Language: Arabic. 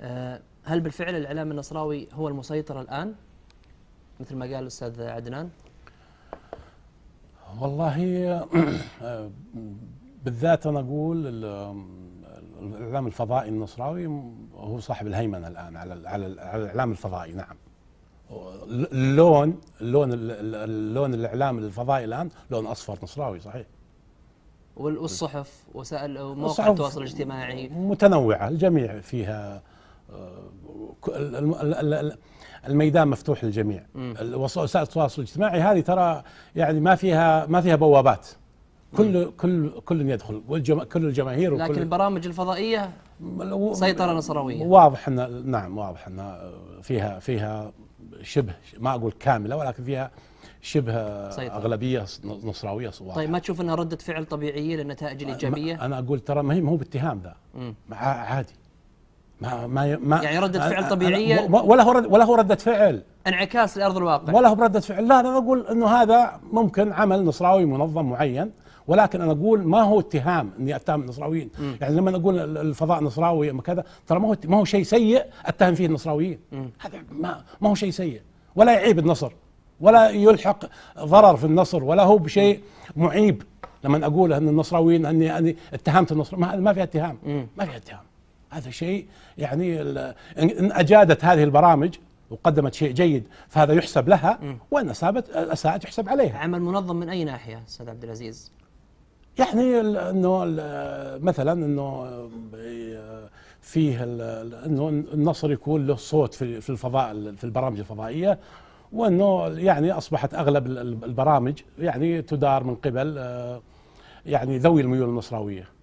آه، هل بالفعل الاعلام النصراوي هو المسيطر الان مثل ما قال الاستاذ عدنان؟ والله آه، بالذات انا اقول الاعلام الفضائي النصراوي هو صاحب الهيمنه الان على على, على الاعلام الفضائي نعم اللون اللون اللون الاعلام الفضائي الان لون اصفر نصراوي صحيح والصحف وسائل مواقع التواصل الاجتماعي متنوعه الجميع فيها آه، الميدان مفتوح للجميع وسائل التواصل الاجتماعي هذه ترى يعني ما فيها ما فيها بوابات كل كل كل يدخل والجما كل الجماهير وكل لكن البرامج الفضائيه سيطره نصراويه واضح ان نعم واضح ان فيها فيها شبه ما اقول كامله ولكن فيها شبه سيطرة. اغلبيه نصراويه صواحه طيب ما تشوف انها رده فعل طبيعيه للنتائج الايجابيه؟ آه، انا اقول ترى ما هي ما هو باتهام ذا عادي ما ما, ما يعني ردة فعل طبيعية ولا هو ولا هو ردة فعل انعكاس لأرض الواقع ولا هو ردة فعل لا أنا أقول أنه هذا ممكن عمل نصراوي منظم معين ولكن انا اقول ما هو اتهام اني اتهم النصراويين م. يعني لما اقول الفضاء نصراوي اما كذا ترى ما هو ما هو شيء سيء اتهم فيه النصراويين هذا ما ما هو شيء سيء ولا يعيب النصر ولا يلحق ضرر في النصر ولا هو بشيء معيب لما اقول ان النصراويين اني اني اتهمت النصر ما ما فيها اتهام ما فيها اتهام هذا شيء يعني ان اجادت هذه البرامج وقدمت شيء جيد فهذا يحسب لها وان اسابت اساءت يحسب عليها. عمل منظم من اي ناحيه استاذ عبد العزيز؟ يعني انه مثلا انه فيه انه النصر يكون له صوت في في الفضاء في البرامج الفضائيه وانه يعني اصبحت اغلب البرامج يعني تدار من قبل آه، يعني ذوي الميول النصراويه.